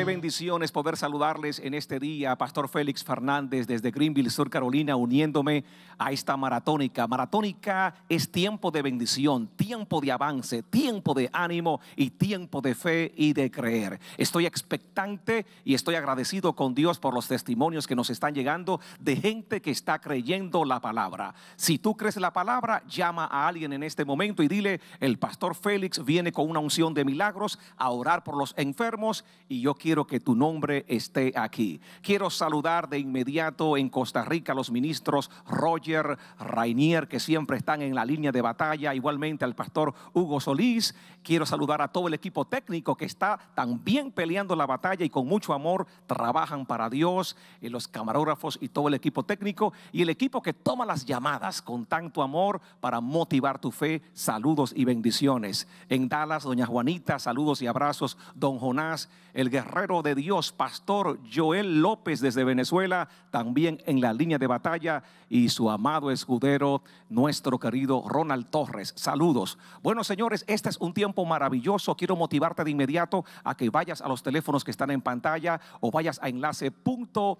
Qué poder saludarles en este día, Pastor Félix Fernández desde Greenville, Sur Carolina, uniéndome a esta maratónica. Maratónica es tiempo de bendición, tiempo de avance, tiempo de ánimo y tiempo de fe y de creer. Estoy expectante y estoy agradecido con Dios por los testimonios que nos están llegando de gente que está creyendo la palabra. Si tú crees la palabra, llama a alguien en este momento y dile, el Pastor Félix viene con una unción de milagros a orar por los enfermos y yo quiero quiero que tu nombre esté aquí. Quiero saludar de inmediato en Costa Rica a los ministros Roger Rainier, que siempre están en la línea de batalla, igualmente al pastor Hugo Solís. Quiero saludar a todo el equipo técnico que está también peleando la batalla y con mucho amor trabajan para Dios, en eh, los camarógrafos y todo el equipo técnico y el equipo que toma las llamadas con tanto amor para motivar tu fe. Saludos y bendiciones. En Dallas, doña Juanita, saludos y abrazos. Don Jonás, el guerrero de Dios, pastor Joel López desde Venezuela, también en la línea de batalla, y su amado escudero, nuestro querido Ronald Torres. Saludos. Bueno, señores, este es un tiempo maravilloso. Quiero motivarte de inmediato a que vayas a los teléfonos que están en pantalla o vayas a enlace.org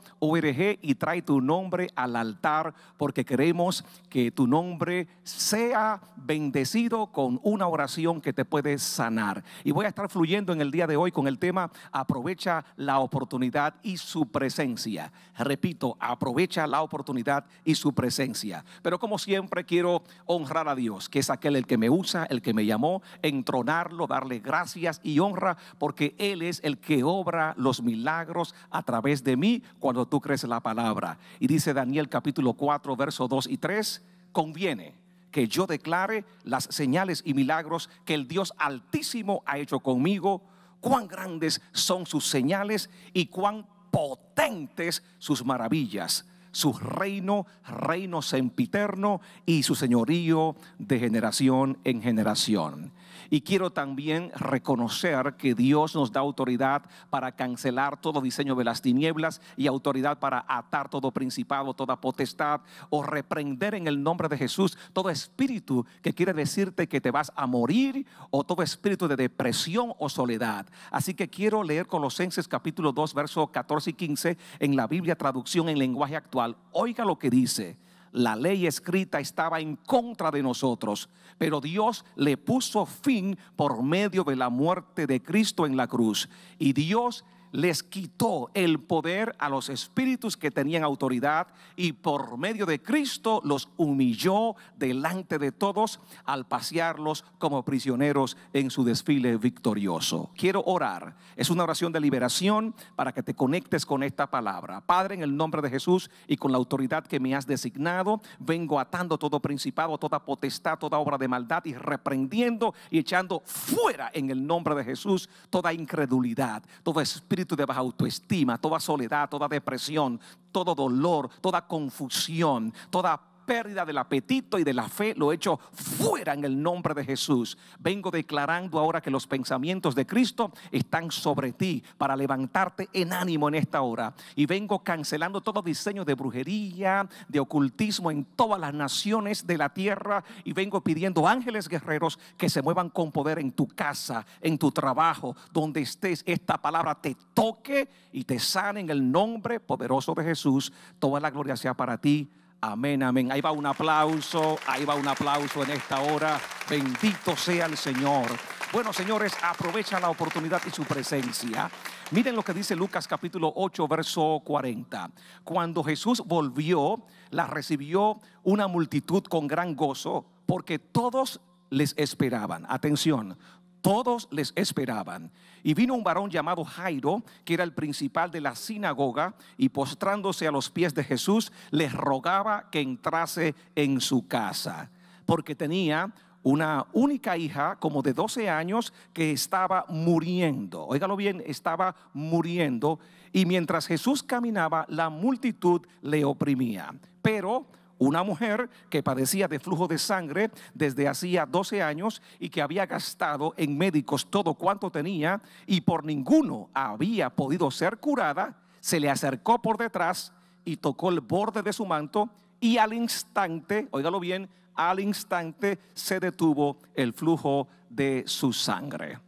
y trae tu nombre al altar, porque queremos que tu nombre sea bendecido con una oración que te puede sanar. Y voy a estar fluyendo en el día de hoy con el tema aprovechar aprovecha la oportunidad y su presencia. Repito, aprovecha la oportunidad y su presencia. Pero como siempre quiero honrar a Dios, que es aquel el que me usa, el que me llamó, entronarlo, darle gracias y honra, porque Él es el que obra los milagros a través de mí cuando tú crees la palabra. Y dice Daniel capítulo 4, verso 2 y 3, conviene que yo declare las señales y milagros que el Dios altísimo ha hecho conmigo cuán grandes son sus señales y cuán potentes sus maravillas su reino, reino sempiterno y su señorío de generación en generación. Y quiero también reconocer que Dios nos da autoridad para cancelar todo diseño de las tinieblas y autoridad para atar todo principado, toda potestad o reprender en el nombre de Jesús todo espíritu que quiere decirte que te vas a morir o todo espíritu de depresión o soledad. Así que quiero leer Colosenses capítulo 2, verso 14 y 15 en la Biblia traducción en lenguaje actual oiga lo que dice, la ley escrita estaba en contra de nosotros, pero Dios le puso fin por medio de la muerte de Cristo en la cruz. Y Dios les quitó el poder a los espíritus que tenían autoridad y por medio de Cristo los humilló delante de todos al pasearlos como prisioneros en su desfile victorioso. Quiero orar. Es una oración de liberación para que te conectes con esta palabra. Padre, en el nombre de Jesús y con la autoridad que me has designado, vengo atando todo principado, toda potestad, toda obra de maldad y reprendiendo y echando fuera en el nombre de Jesús toda incredulidad, todo espíritu de baja autoestima, toda soledad, toda depresión, todo dolor, toda confusión, toda pérdida del apetito y de la fe, lo hecho fuera en el nombre de Jesús. Vengo declarando ahora que los pensamientos de Cristo están sobre ti para levantarte en ánimo en esta hora. Y vengo cancelando todo diseño de brujería, de ocultismo en todas las naciones de la tierra. Y vengo pidiendo ángeles guerreros que se muevan con poder en tu casa, en tu trabajo, donde estés. Esta palabra te toque y te sane en el nombre poderoso de Jesús. Toda la gloria sea para ti Amén, amén. Ahí va un aplauso, ahí va un aplauso en esta hora. Bendito sea el Señor. Bueno, señores, aprovecha la oportunidad y su presencia. Miren lo que dice Lucas capítulo 8, verso 40. Cuando Jesús volvió, la recibió una multitud con gran gozo, porque todos les esperaban. Atención, todos les esperaban. Y vino un varón llamado Jairo, que era el principal de la sinagoga, y postrándose a los pies de Jesús, les rogaba que entrase en su casa, porque tenía una única hija como de 12 años que estaba muriendo. Óigalo bien, estaba muriendo. Y mientras Jesús caminaba, la multitud le oprimía. Pero una mujer que padecía de flujo de sangre desde hacía 12 años y que había gastado en médicos todo cuanto tenía y por ninguno había podido ser curada, se le acercó por detrás y tocó el borde de su manto y al instante, óigalo bien, al instante se detuvo el flujo de su sangre.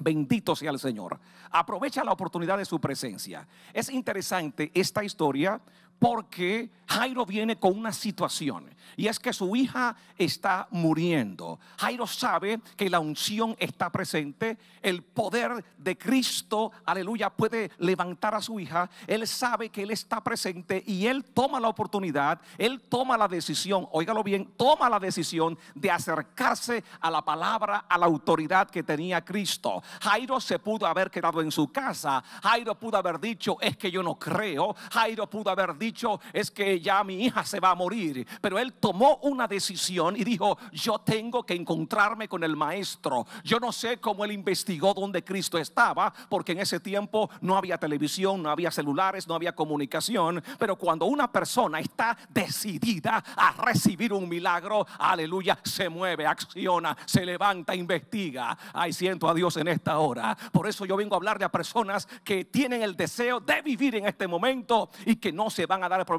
Bendito sea el Señor. Aprovecha la oportunidad de su presencia. Es interesante esta historia porque Jairo viene con una situación y es que su hija está muriendo. Jairo sabe que la unción está presente, el poder de Cristo, aleluya, puede levantar a su hija. Él sabe que él está presente y él toma la oportunidad, él toma la decisión, óigalo bien, toma la decisión de acercarse a la palabra, a la autoridad que tenía Cristo. Jairo se pudo haber quedado en su casa, Jairo pudo haber dicho, es que yo no creo, Jairo pudo haber dicho, dicho es que ya mi hija se va a morir, pero él tomó una decisión y dijo, yo tengo que encontrarme con el maestro. Yo no sé cómo él investigó donde Cristo estaba, porque en ese tiempo no había televisión, no había celulares, no había comunicación, pero cuando una persona está decidida a recibir un milagro, aleluya, se mueve, acciona, se levanta, investiga. Ay, siento a Dios en esta hora. Por eso yo vengo a hablarle a personas que tienen el deseo de vivir en este momento y que no se van a dar por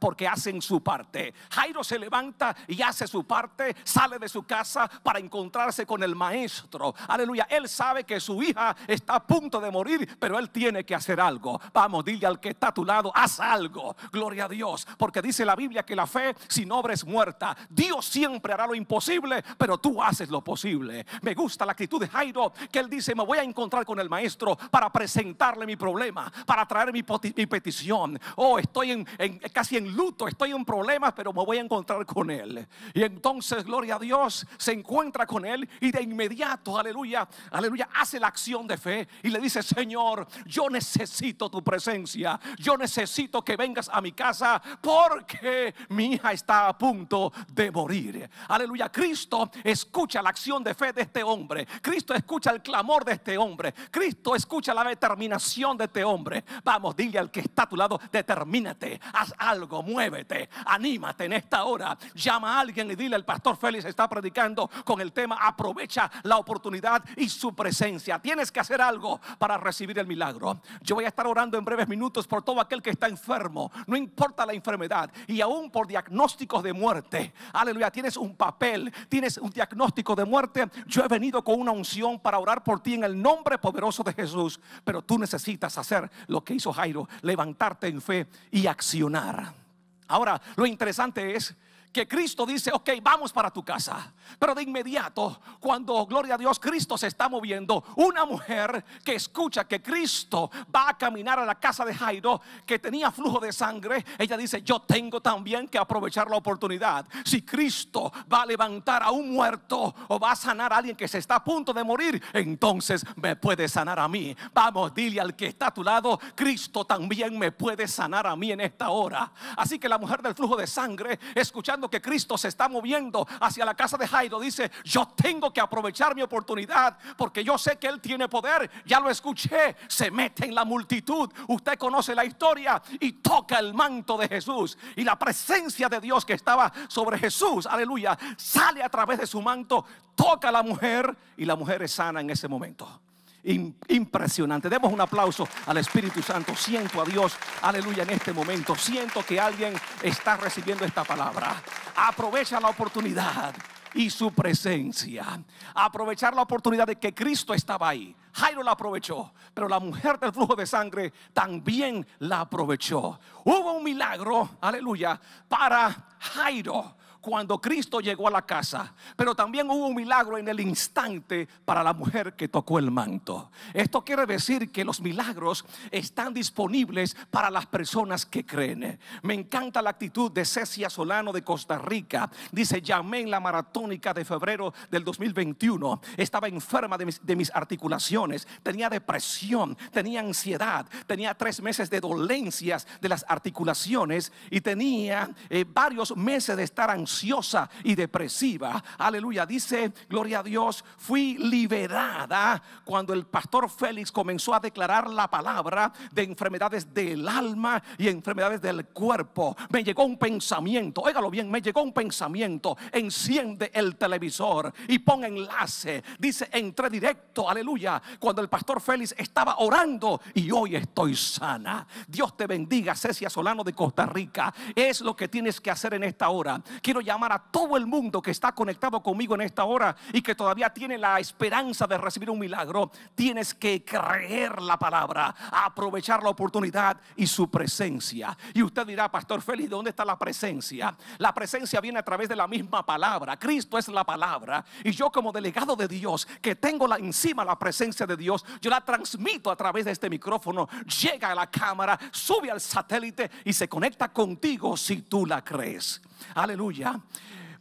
porque hacen su parte. Jairo se levanta y hace su parte, sale de su casa para encontrarse con el maestro. Aleluya, él sabe que su hija está a punto de morir, pero él tiene que hacer algo. Vamos, dile al que está a tu lado, haz algo. Gloria a Dios, porque dice la Biblia que la fe sin obra es muerta. Dios siempre hará lo imposible, pero tú haces lo posible. Me gusta la actitud de Jairo, que él dice, me voy a encontrar con el maestro para presentarle mi problema, para traer mi, petición. Oh, estoy en, eh, casi en luto, estoy en problemas, pero me voy a encontrar con Él. Y entonces, gloria a Dios, se encuentra con Él y de inmediato, aleluya, aleluya, hace la acción de fe y le dice, Señor, yo necesito tu presencia, yo necesito que vengas a mi casa porque mi hija está a punto de morir. Aleluya, Cristo escucha la acción de fe de este hombre, Cristo escucha el clamor de este hombre, Cristo escucha la determinación de este hombre. Vamos, dile al que está a tu lado, determina haz algo, muévete, anímate en esta hora. Llama a alguien y dile, el pastor Félix está predicando con el tema, aprovecha la oportunidad y su presencia. Tienes que hacer algo para recibir el milagro. Yo voy a estar orando en breves minutos por todo aquel que está enfermo, no importa la enfermedad, y aún por diagnósticos de muerte. Aleluya, tienes un papel, tienes un diagnóstico de muerte. Yo he venido con una unción para orar por ti en el nombre poderoso de Jesús, pero tú necesitas hacer lo que hizo Jairo, levantarte en fe y accionar. Ahora, lo interesante es que Cristo dice, ok, vamos para tu casa. Pero de inmediato, cuando, gloria a Dios, Cristo se está moviendo, una mujer que escucha que Cristo va a caminar a la casa de Jairo, que tenía flujo de sangre, ella dice, yo tengo también que aprovechar la oportunidad. Si Cristo va a levantar a un muerto o va a sanar a alguien que se está a punto de morir, entonces me puede sanar a mí. Vamos, dile al que está a tu lado, Cristo también me puede sanar a mí en esta hora. Así que la mujer del flujo de sangre, escuchando que Cristo se está moviendo hacia la casa de Jairo, dice, yo tengo que aprovechar mi oportunidad porque yo sé que Él tiene poder. Ya lo escuché, se mete en la multitud. Usted conoce la historia y toca el manto de Jesús. Y la presencia de Dios que estaba sobre Jesús, aleluya, sale a través de su manto, toca a la mujer y la mujer es sana en ese momento impresionante. Demos un aplauso al Espíritu Santo. Siento a Dios, aleluya, en este momento. Siento que alguien está recibiendo esta palabra. Aprovecha la oportunidad y su presencia. Aprovechar la oportunidad de que Cristo estaba ahí. Jairo la aprovechó, pero la mujer del flujo de sangre también la aprovechó. Hubo un milagro, aleluya, para Jairo cuando Cristo llegó a la casa, pero también hubo un milagro en el instante para la mujer que tocó el manto. Esto quiere decir que los milagros están disponibles para las personas que creen. Me encanta la actitud de Cecia Solano de Costa Rica. Dice, llamé en la maratónica de febrero del 2021. Estaba enferma de mis, articulaciones, tenía depresión, tenía ansiedad, tenía tres meses de dolencias de las articulaciones y tenía eh, varios meses de estar ansiosa y depresiva. Aleluya, dice, gloria a Dios, fui liberada cuando el pastor Félix comenzó a declarar la palabra de enfermedades del alma y enfermedades del cuerpo. Me llegó un pensamiento, óigalo bien, me llegó un pensamiento, enciende el televisor y pon enlace. Dice, entré directo, aleluya, cuando el pastor Félix estaba orando y hoy estoy sana. Dios te bendiga, Cecia Solano de Costa Rica. Es lo que tienes que hacer en esta hora llamar a todo el mundo que está conectado conmigo en esta hora y que todavía tiene la esperanza de recibir un milagro. Tienes que creer la palabra, aprovechar la oportunidad y su presencia. Y usted dirá, Pastor Félix, ¿dónde está la presencia? La presencia viene a través de la misma palabra. Cristo es la palabra. Y yo como delegado de Dios, que tengo encima la presencia de Dios, yo la transmito a través de este micrófono. Llega a la cámara, sube al satélite y se conecta contigo si tú la crees. Aleluya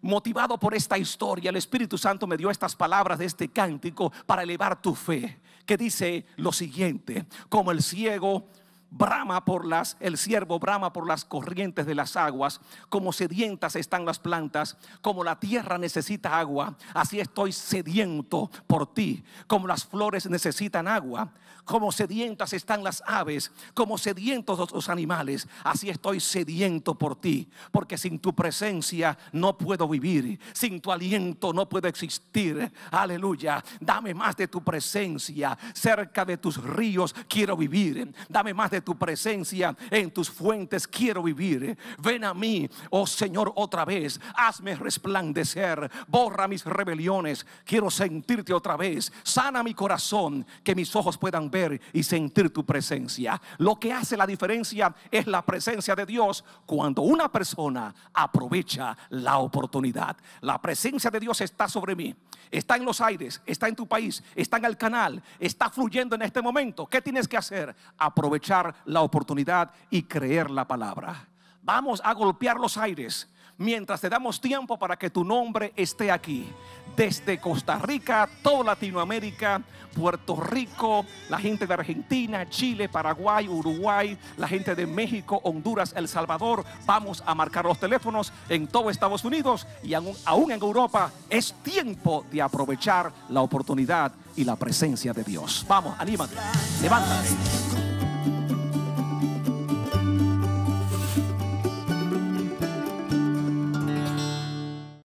motivado por esta historia, el Espíritu Santo me dio estas palabras de este cántico para elevar tu fe, que dice lo siguiente, como el ciego brama por las, el siervo brama por las corrientes de las aguas, como sedientas están las plantas, como la tierra necesita agua, así estoy sediento por ti, como las flores necesitan agua, como sedientas están las aves, como sedientos los animales, así estoy sediento por ti, porque sin tu presencia no puedo vivir, sin tu aliento no puedo existir, aleluya, dame más de tu presencia, cerca de tus ríos quiero vivir, dame más de tu presencia en tus fuentes quiero vivir. Ven a mí, oh Señor, otra vez. Hazme resplandecer. Borra mis rebeliones. Quiero sentirte otra vez. Sana mi corazón, que mis ojos puedan ver y sentir tu presencia. Lo que hace la diferencia es la presencia de Dios cuando una persona aprovecha la oportunidad. La presencia de Dios está sobre mí. Está en los aires, está en tu país, está en el canal, está fluyendo en este momento. ¿Qué tienes que hacer? Aprovechar la oportunidad y creer la palabra. Vamos a golpear los aires mientras te damos tiempo para que tu nombre esté aquí. Desde Costa Rica, toda Latinoamérica, Puerto Rico, la gente de Argentina, Chile, Paraguay, Uruguay, la gente de México, Honduras, El Salvador. Vamos a marcar los teléfonos en todo Estados Unidos y aún, aún en Europa. Es tiempo de aprovechar la oportunidad y la presencia de Dios. Vamos, anímate, levántate.